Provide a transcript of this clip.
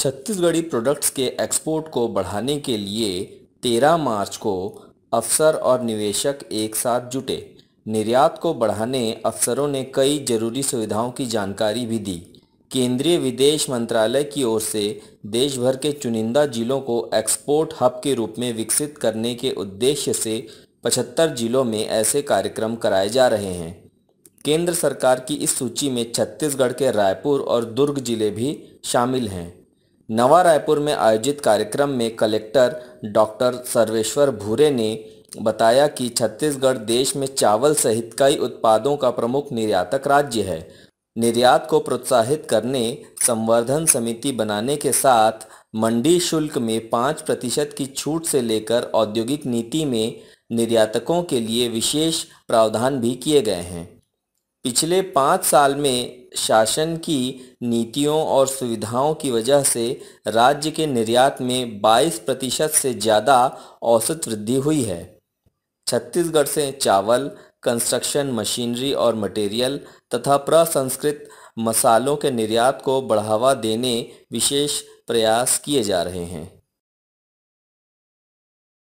Chhattisgarhi products के export को बढ़ाने के लिए 13 मार्च को अफसर और निवेशक एक साथ जुटे निर्यात को बढ़ाने अफसरों ने कई जरूरी सुविधाओं की जानकारी भी दी केंद्रीय विदेश मंत्रालय की ओर से देश भर के चुनिंदा जिलों को एक्सपोर्ट हब के रूप में विकसित करने के उद्देश्य से 75 जिलों में ऐसे कार्यक्रम कराए जा रहे हैं केंद्र सरकार की इस सूची में छत्तीसगढ़ के रायपुर और दुर्ग जिले भी शामिल हैं नवा रायपुर में आयोजित कार्यक्रम में कलेक्टर डॉक्टर सर्वेश्वर भूरे ने बताया कि छत्तीसगढ़ देश में चावल सहित कई उत्पादों का प्रमुख निर्यातक राज्य है निर्यात को प्रोत्साहित करने संवर्धन समिति बनाने के साथ मंडी शुल्क में पाँच प्रतिशत की छूट से लेकर औद्योगिक नीति में निर्यातकों के लिए विशेष प्रावधान भी किए गए हैं पिछले पाँच साल में शासन की नीतियों और सुविधाओं की वजह से राज्य के निर्यात में 22 प्रतिशत से ज़्यादा औसत वृद्धि हुई है छत्तीसगढ़ से चावल कंस्ट्रक्शन मशीनरी और मटेरियल तथा प्रसंस्कृत मसालों के निर्यात को बढ़ावा देने विशेष प्रयास किए जा रहे हैं